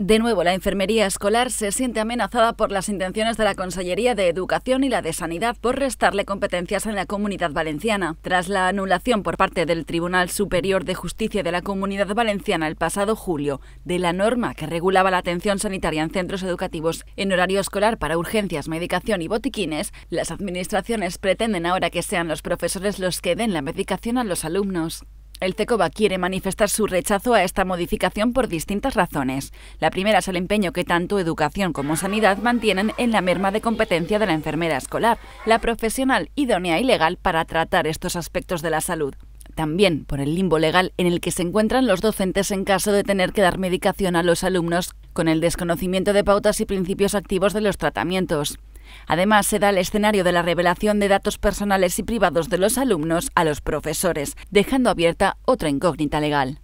De nuevo, la enfermería escolar se siente amenazada por las intenciones de la Consellería de Educación y la de Sanidad por restarle competencias en la comunidad valenciana. Tras la anulación por parte del Tribunal Superior de Justicia de la Comunidad Valenciana el pasado julio de la norma que regulaba la atención sanitaria en centros educativos en horario escolar para urgencias, medicación y botiquines, las administraciones pretenden ahora que sean los profesores los que den la medicación a los alumnos. El CECOBA quiere manifestar su rechazo a esta modificación por distintas razones. La primera es el empeño que tanto educación como sanidad mantienen en la merma de competencia de la enfermera escolar, la profesional idónea y legal para tratar estos aspectos de la salud también por el limbo legal en el que se encuentran los docentes en caso de tener que dar medicación a los alumnos con el desconocimiento de pautas y principios activos de los tratamientos. Además, se da el escenario de la revelación de datos personales y privados de los alumnos a los profesores, dejando abierta otra incógnita legal.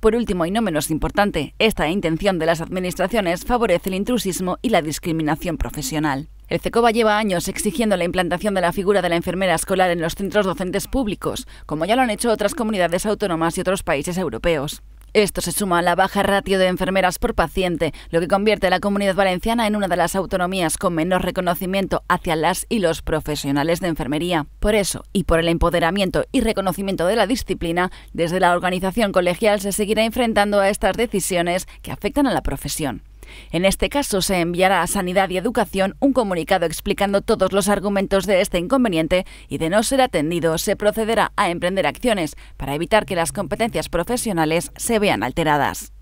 Por último y no menos importante, esta intención de las administraciones favorece el intrusismo y la discriminación profesional. El CECOBA lleva años exigiendo la implantación de la figura de la enfermera escolar en los centros docentes públicos, como ya lo han hecho otras comunidades autónomas y otros países europeos. Esto se suma a la baja ratio de enfermeras por paciente, lo que convierte a la comunidad valenciana en una de las autonomías con menor reconocimiento hacia las y los profesionales de enfermería. Por eso, y por el empoderamiento y reconocimiento de la disciplina, desde la organización colegial se seguirá enfrentando a estas decisiones que afectan a la profesión. En este caso, se enviará a Sanidad y Educación un comunicado explicando todos los argumentos de este inconveniente y de no ser atendido, se procederá a emprender acciones para evitar que las competencias profesionales se vean alteradas.